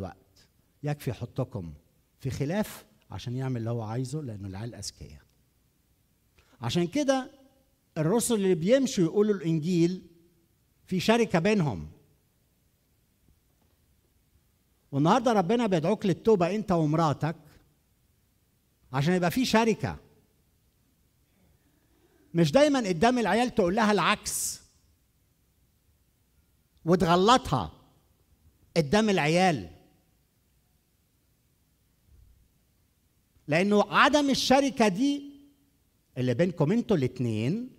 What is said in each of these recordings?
الوقت يكفي يحطكم في خلاف عشان يعمل اللي هو عايزه لانه العيال اذكياء عشان كده الرسل اللي بيمشوا يقولوا الانجيل في شركه بينهم والنهارده ربنا بيدعوك للتوبه انت ومراتك عشان يبقى في شركه مش دايما قدام العيال تقول لها العكس وتغلطها قدام العيال لانه عدم الشركه دي اللي بينكم انتوا الاثنين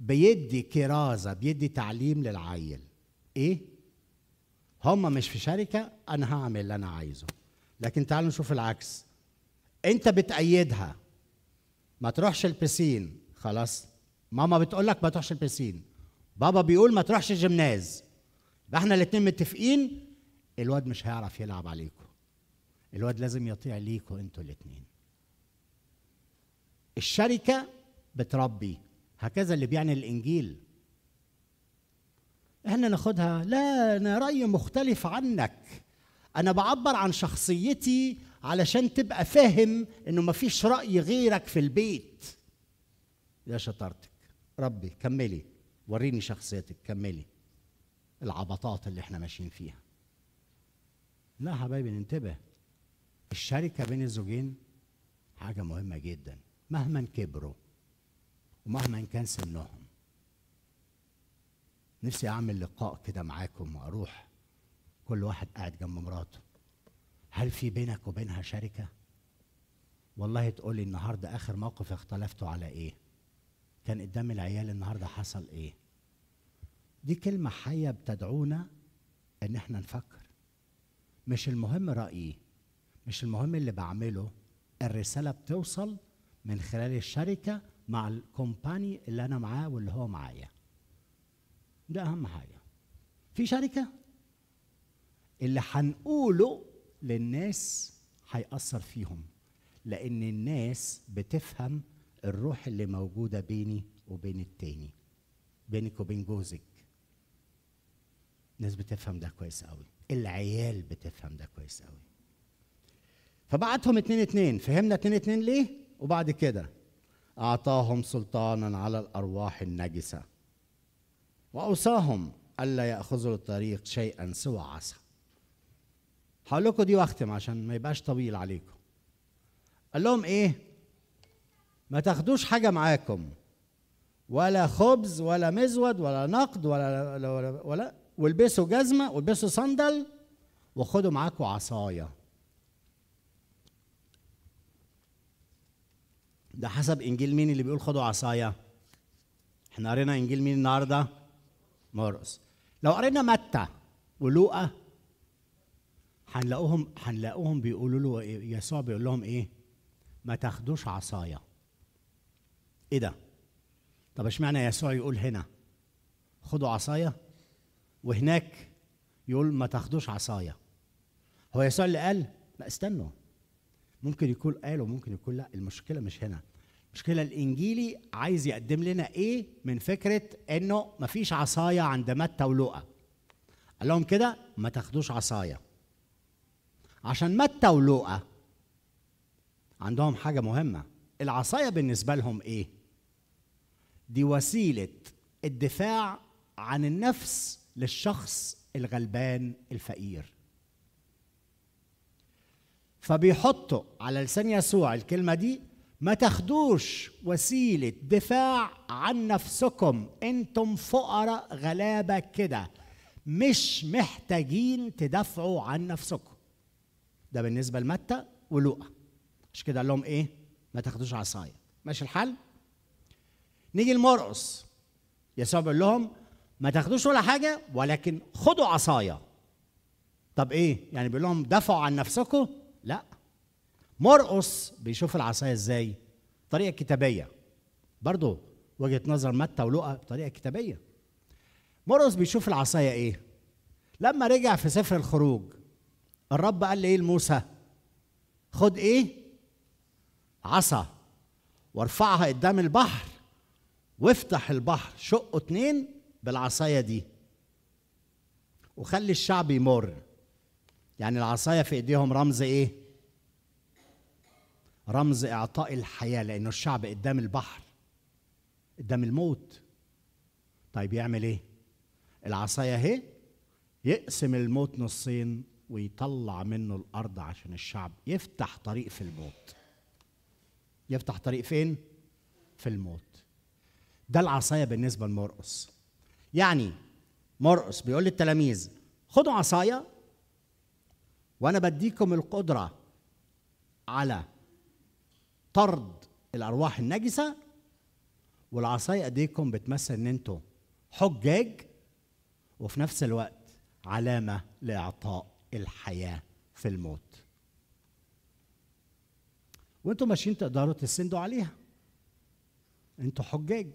بيدي كرازه بيدي تعليم للعيل ايه هما مش في شركه انا هعمل اللي انا عايزه لكن تعالوا نشوف العكس انت بتأيدها ما تروحش البسين خلاص ماما بتقول لك ما تروحش البسين بابا بيقول ما تروحش الجمناز احنا الاثنين متفقين الواد مش هيعرف يلعب عليكم الواد لازم يطيع ليكوا انتوا الاثنين الشركه بتربي هكذا اللي بيعني الانجيل احنا ناخدها لا انا رايي مختلف عنك انا بعبر عن شخصيتي علشان تبقى فاهم انه مفيش راي غيرك في البيت يا شطارتك ربي كملي وريني شخصيتك كملي العبطات اللي احنا ماشيين فيها لا حبايبي ننتبه الشركة بين الزوجين حاجة مهمة جدا مهما كبروا ومهما كان سنهم نفسي أعمل لقاء كده معاكم وأروح كل واحد قاعد جنب مراته هل في بينك وبينها شركة؟ والله تقولي النهاردة آخر موقف اختلفتوا على إيه؟ كان قدام العيال النهاردة حصل إيه؟ دي كلمة حية بتدعونا إن إحنا نفكر مش المهم رأيي مش المهم اللي بعمله الرسالة بتوصل من خلال الشركة مع الكومباني اللي أنا معاه واللي هو معايا ده أهم حاجة في شركة اللي هنقوله للناس هيأثر فيهم لأن الناس بتفهم الروح اللي موجودة بيني وبين التاني بينك وبين جوزك الناس بتفهم ده كويس قوي العيال بتفهم ده كويس قوي فبعتهم اتنين اتنين فهمنا اتنين اتنين ليه وبعد كده أعطاهم سلطانا على الأرواح النجسة وأوصاهم ألا يأخذوا الطريق شيئا سوى عسى هقول لكم دي واختم عشان ما يبقاش طويل عليكم قال لهم ايه ما تاخدوش حاجة معاكم ولا خبز ولا مزود ولا نقد ولا ولا, ولا والبسوا جزمة والبسوا صندل وخدوا معاكم عصاية ده حسب انجيل مين اللي بيقول خدوا عصايا احنا قرينا انجيل مين النهارده مرقس لو قرينا متى ولوقا هنلاقوهم هنلاقوهم بيقولوا له إيه؟ يسوع بيقول لهم ايه ما تاخدوش عصايا ايه ده طب اشمعنى يسوع يقول هنا خدوا عصايا وهناك يقول ما تاخدوش عصايا هو يسوع اللي قال لا استنوا ممكن يكون قال وممكن يكون لا المشكله مش هنا مشكلة الإنجيلي عايز يقدم لنا إيه من فكرة إنه مفيش عصاية عند متى ولوقا قال لهم كده ما تاخدوش عصاية عشان متى ولوقا عندهم حاجة مهمة العصاية بالنسبة لهم إيه دي وسيلة الدفاع عن النفس للشخص الغلبان الفقير فبيحطوا على لسان يسوع الكلمة دي ما تاخدوش وسيلة دفاع عن نفسكم انتم فقراء غلابة كده مش محتاجين تدافعوا عن نفسكم ده بالنسبة لمتى ولوقا مش كده قال لهم ايه ما تاخدوش عصاية ماشي الحل نيجي لمرقص يسوع بيقول لهم ما تاخدوش ولا حاجة ولكن خدوا عصاية طب ايه يعني بيقول لهم دافعوا عن نفسكم مرقص بيشوف العصايه ازاي طريقه كتابيه برضه وجهه نظر متى ولقى بطريقه كتابيه مرقص بيشوف العصايه ايه لما رجع في سفر الخروج الرب قال ايه لموسى خد ايه عصا وارفعها قدام البحر وافتح البحر شقه اتنين بالعصايه دي وخلي الشعب يمر يعني العصايه في ايديهم رمز ايه رمز اعطاء الحياه لانه الشعب قدام البحر قدام الموت طيب يعمل ايه العصايه اهي يقسم الموت نصين ويطلع منه الارض عشان الشعب يفتح طريق في الموت يفتح طريق فين في الموت ده العصايه بالنسبه لمرقص يعني مرقص بيقول للتلاميذ خدوا عصايه وانا بديكم القدره على طرد الارواح النجسه والعصايه ايديكم بتمثل ان انتوا حجاج وفي نفس الوقت علامه لاعطاء الحياه في الموت وانتوا ماشيين تقدروا تسندوا عليها انتوا حجاج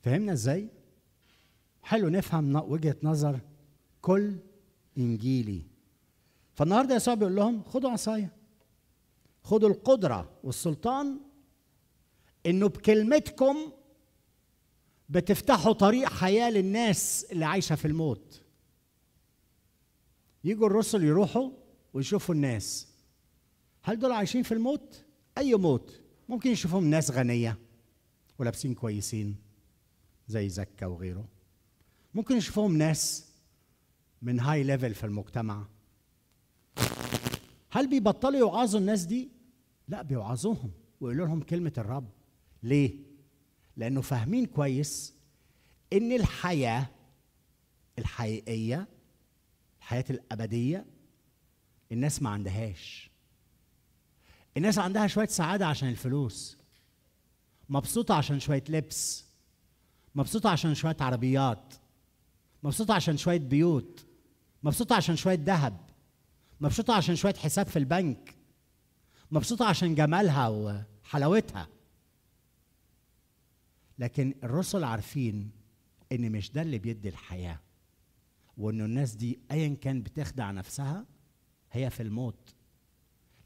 فهمنا ازاي حلو نفهم وجهه نظر كل انجيلي فالنهارده يسوع بيقول لهم خدوا عصايه خدوا القدرة والسلطان انه بكلمتكم بتفتحوا طريق حياة للناس اللي عايشة في الموت يجوا الرسل يروحوا ويشوفوا الناس هل دول عايشين في الموت؟ أي موت ممكن يشوفهم ناس غنية ولابسين كويسين زي زكا وغيره ممكن يشوفهم ناس من هاي ليفل في المجتمع هل بيبطلوا يوعظوا الناس دي؟ لا بيوعظوهم ويقولوا لهم كلمة الرب ليه؟ لأنه فاهمين كويس إن الحياة الحقيقية الحياة الأبدية الناس ما عندهاش الناس عندها شوية سعادة عشان الفلوس مبسوطة عشان شوية لبس مبسوطة عشان شوية عربيات مبسوطة عشان شوية بيوت مبسوطة عشان شوية ذهب مبسوطة عشان شوية حساب في البنك مبسوطة عشان جمالها وحلاوتها لكن الرسل عارفين ان مش ده اللي بيدي الحياة وانه الناس دي ايا كان بتخدع نفسها هي في الموت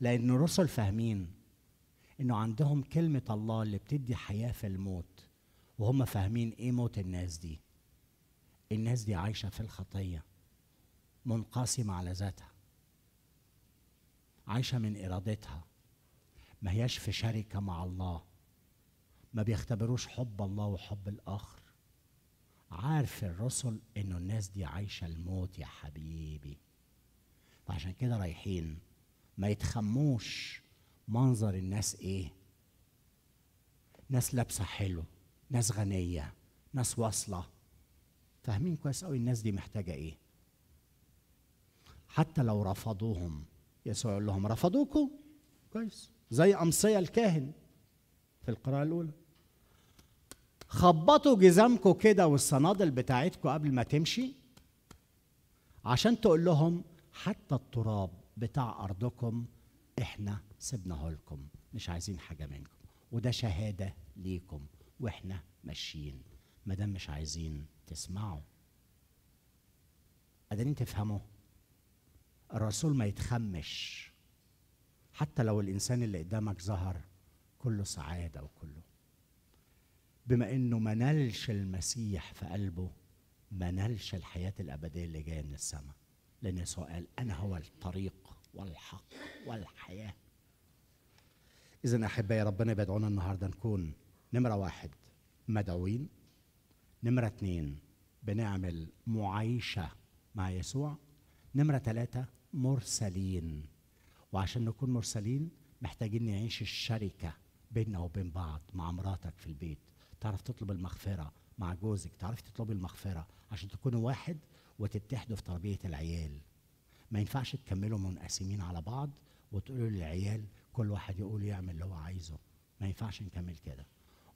لان الرسل فاهمين انه عندهم كلمة الله اللي بتدي حياة في الموت وهم فاهمين ايه موت الناس دي الناس دي عايشة في الخطية منقسمة على ذاتها عايشه من ارادتها ما هياش في شركه مع الله ما بيختبروش حب الله وحب الاخر عارف الرسل انه الناس دي عايشه الموت يا حبيبي فعشان كده رايحين ما يتخموش منظر الناس ايه ناس لابسه حلو ناس غنيه ناس واصله فاهمين كويس قوي الناس دي محتاجه ايه حتى لو رفضوهم يسوع يقول لهم رفضوكم كويس زي أمصية الكاهن في القراءة الأولى خبطوا جزامكم كده والصنادل بتاعتكم قبل ما تمشي عشان تقول لهم حتى التراب بتاع أرضكم إحنا سبناه لكم مش عايزين حاجة منكم وده شهادة ليكم وإحنا ماشيين ما دام مش عايزين تسمعوا قادرين تفهموا الرسول ما يتخمش حتى لو الانسان اللي قدامك ظهر كله سعاده وكله بما انه ما نالش المسيح في قلبه ما نالش الحياه الابديه اللي جايه من السماء لان يسوع قال انا هو الطريق والحق والحياه اذا احبائي ربنا بيدعونا النهارده نكون نمره واحد مدعوين نمره اتنين بنعمل معايشه مع يسوع نمره ثلاثه مرسلين وعشان نكون مرسلين محتاجين نعيش الشركة بيننا وبين بعض مع مراتك في البيت تعرف تطلب المغفرة مع جوزك تعرف تطلب المغفرة عشان تكونوا واحد وتتحدوا في تربية العيال ما ينفعش تكملوا منقسمين على بعض وتقولوا للعيال كل واحد يقول يعمل اللي هو عايزه ما ينفعش نكمل كده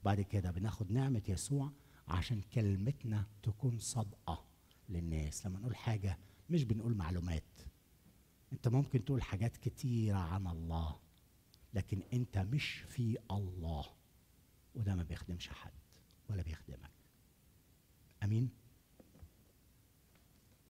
وبعد كده بناخد نعمة يسوع عشان كلمتنا تكون صادقة للناس لما نقول حاجة مش بنقول معلومات انت ممكن تقول حاجات كتيرة عن الله لكن انت مش في الله وده ما بيخدمش حد ولا بيخدمك امين